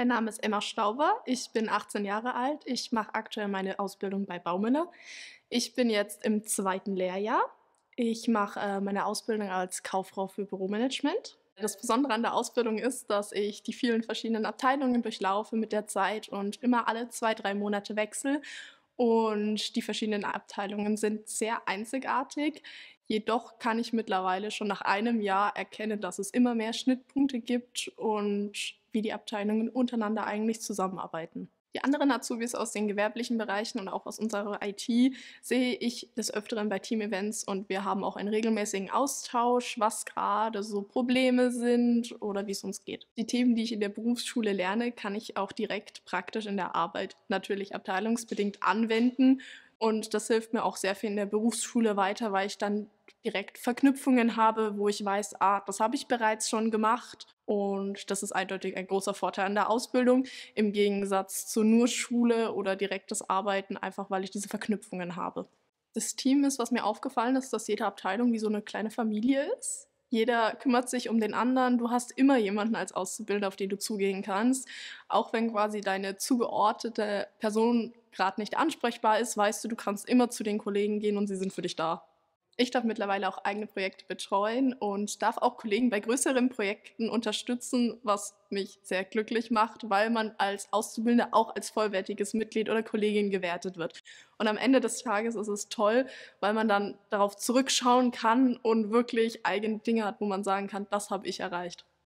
Mein Name ist Emma Stauber, ich bin 18 Jahre alt, ich mache aktuell meine Ausbildung bei Baumüller. Ich bin jetzt im zweiten Lehrjahr. Ich mache äh, meine Ausbildung als Kauffrau für Büromanagement. Das Besondere an der Ausbildung ist, dass ich die vielen verschiedenen Abteilungen durchlaufe mit der Zeit und immer alle zwei, drei Monate wechsle. Und die verschiedenen Abteilungen sind sehr einzigartig. Jedoch kann ich mittlerweile schon nach einem Jahr erkennen, dass es immer mehr Schnittpunkte gibt und wie die Abteilungen untereinander eigentlich zusammenarbeiten. Die anderen Azubis aus den gewerblichen Bereichen und auch aus unserer IT sehe ich des Öfteren bei Teamevents und wir haben auch einen regelmäßigen Austausch, was gerade so Probleme sind oder wie es uns geht. Die Themen, die ich in der Berufsschule lerne, kann ich auch direkt praktisch in der Arbeit natürlich abteilungsbedingt anwenden und das hilft mir auch sehr viel in der Berufsschule weiter, weil ich dann direkt Verknüpfungen habe, wo ich weiß, ah, das habe ich bereits schon gemacht. Und das ist eindeutig ein großer Vorteil an der Ausbildung im Gegensatz zu nur Schule oder direktes Arbeiten, einfach weil ich diese Verknüpfungen habe. Das Team ist, was mir aufgefallen ist, dass jede Abteilung wie so eine kleine Familie ist. Jeder kümmert sich um den anderen. Du hast immer jemanden als Auszubildender, auf den du zugehen kannst. Auch wenn quasi deine zugeordnete Person gerade nicht ansprechbar ist, weißt du, du kannst immer zu den Kollegen gehen und sie sind für dich da. Ich darf mittlerweile auch eigene Projekte betreuen und darf auch Kollegen bei größeren Projekten unterstützen, was mich sehr glücklich macht, weil man als Auszubildende auch als vollwertiges Mitglied oder Kollegin gewertet wird. Und am Ende des Tages ist es toll, weil man dann darauf zurückschauen kann und wirklich eigene Dinge hat, wo man sagen kann, das habe ich erreicht.